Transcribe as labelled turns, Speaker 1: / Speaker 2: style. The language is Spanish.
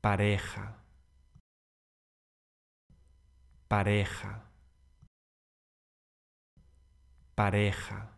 Speaker 1: pareja, pareja, pareja.